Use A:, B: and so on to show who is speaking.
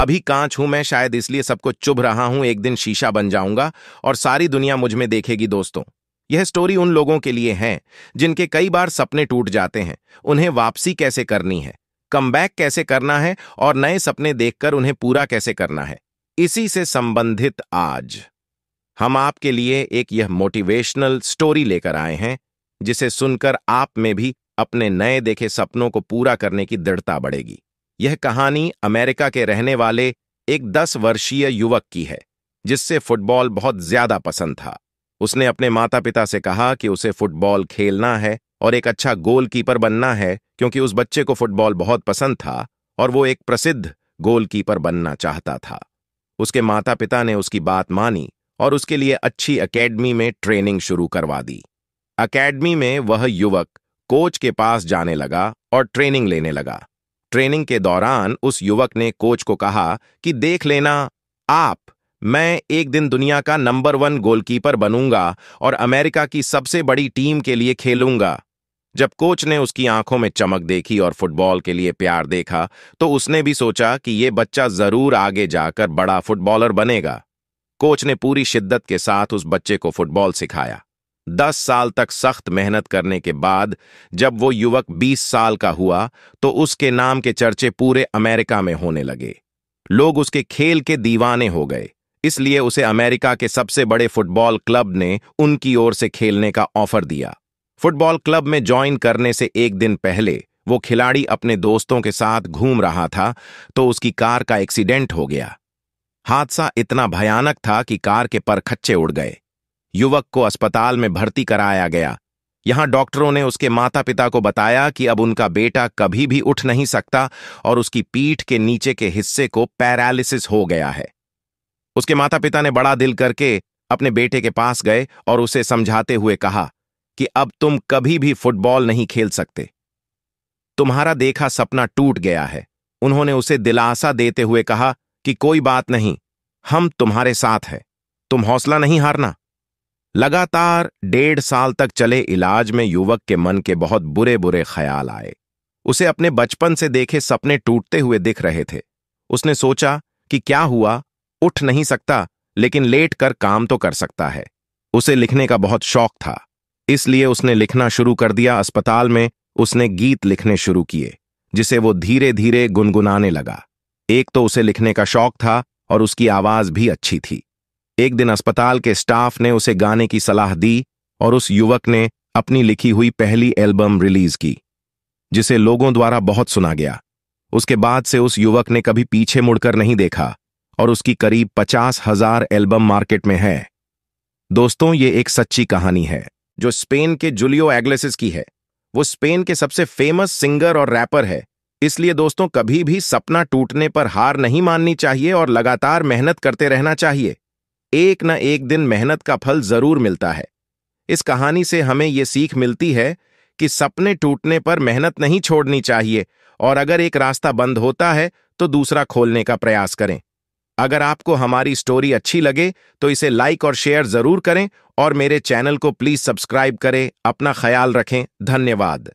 A: अभी कांच हूं मैं शायद इसलिए सबको चुभ रहा हूं एक दिन शीशा बन जाऊंगा और सारी दुनिया मुझ में देखेगी दोस्तों यह स्टोरी उन लोगों के लिए है जिनके कई बार सपने टूट जाते हैं उन्हें वापसी कैसे करनी है कम कैसे करना है और नए सपने देखकर उन्हें पूरा कैसे करना है इसी से संबंधित आज हम आपके लिए एक यह मोटिवेशनल स्टोरी लेकर आए हैं जिसे सुनकर आप में भी अपने नए देखे सपनों को पूरा करने की दृढ़ता बढ़ेगी यह कहानी अमेरिका के रहने वाले एक दस वर्षीय युवक की है जिससे फुटबॉल बहुत ज्यादा पसंद था उसने अपने माता पिता से कहा कि उसे फुटबॉल खेलना है और एक अच्छा गोलकीपर बनना है क्योंकि उस बच्चे को फुटबॉल बहुत पसंद था और वो एक प्रसिद्ध गोलकीपर बनना चाहता था उसके माता पिता ने उसकी बात मानी और उसके लिए अच्छी अकेडमी में ट्रेनिंग शुरू करवा दी अकेडमी में वह युवक कोच के पास जाने लगा और ट्रेनिंग लेने लगा ट्रेनिंग के दौरान उस युवक ने कोच को कहा कि देख लेना आप मैं एक दिन दुनिया का नंबर वन गोलकीपर बनूंगा और अमेरिका की सबसे बड़ी टीम के लिए खेलूंगा जब कोच ने उसकी आंखों में चमक देखी और फुटबॉल के लिए प्यार देखा तो उसने भी सोचा कि ये बच्चा जरूर आगे जाकर बड़ा फुटबॉलर बनेगा कोच ने पूरी शिद्दत के साथ उस बच्चे को फुटबॉल सिखाया दस साल तक सख्त मेहनत करने के बाद जब वो युवक बीस साल का हुआ तो उसके नाम के चर्चे पूरे अमेरिका में होने लगे लोग उसके खेल के दीवाने हो गए इसलिए उसे अमेरिका के सबसे बड़े फुटबॉल क्लब ने उनकी ओर से खेलने का ऑफर दिया फुटबॉल क्लब में ज्वाइन करने से एक दिन पहले वो खिलाड़ी अपने दोस्तों के साथ घूम रहा था तो उसकी कार का एक्सीडेंट हो गया हादसा इतना भयानक था कि कार के परखच्चे उड़ गए युवक को अस्पताल में भर्ती कराया गया यहां डॉक्टरों ने उसके माता पिता को बताया कि अब उनका बेटा कभी भी उठ नहीं सकता और उसकी पीठ के नीचे के हिस्से को पैरालिसिस हो गया है उसके माता पिता ने बड़ा दिल करके अपने बेटे के पास गए और उसे समझाते हुए कहा कि अब तुम कभी भी फुटबॉल नहीं खेल सकते तुम्हारा देखा सपना टूट गया है उन्होंने उसे दिलासा देते हुए कहा कि कोई बात नहीं हम तुम्हारे साथ हैं तुम हौसला नहीं हारना लगातार डेढ़ साल तक चले इलाज में युवक के मन के बहुत बुरे बुरे ख्याल आए उसे अपने बचपन से देखे सपने टूटते हुए दिख रहे थे उसने सोचा कि क्या हुआ उठ नहीं सकता लेकिन लेट कर काम तो कर सकता है उसे लिखने का बहुत शौक था इसलिए उसने लिखना शुरू कर दिया अस्पताल में उसने गीत लिखने शुरू किए जिसे वो धीरे धीरे गुनगुनाने लगा एक तो उसे लिखने का शौक था और उसकी आवाज भी अच्छी थी एक दिन अस्पताल के स्टाफ ने उसे गाने की सलाह दी और उस युवक ने अपनी लिखी हुई पहली एल्बम रिलीज की जिसे लोगों द्वारा बहुत सुना गया उसके बाद से उस युवक ने कभी पीछे मुड़कर नहीं देखा और उसकी करीब पचास हजार एल्बम मार्केट में है दोस्तों ये एक सच्ची कहानी है जो स्पेन के जुलियो एग्लेसिस की है वो स्पेन के सबसे फेमस सिंगर और रैपर है इसलिए दोस्तों कभी भी सपना टूटने पर हार नहीं माननी चाहिए और लगातार मेहनत करते रहना चाहिए एक न एक दिन मेहनत का फल जरूर मिलता है इस कहानी से हमें ये सीख मिलती है कि सपने टूटने पर मेहनत नहीं छोड़नी चाहिए और अगर एक रास्ता बंद होता है तो दूसरा खोलने का प्रयास करें अगर आपको हमारी स्टोरी अच्छी लगे तो इसे लाइक और शेयर जरूर करें और मेरे चैनल को प्लीज सब्सक्राइब करें अपना ख्याल रखें धन्यवाद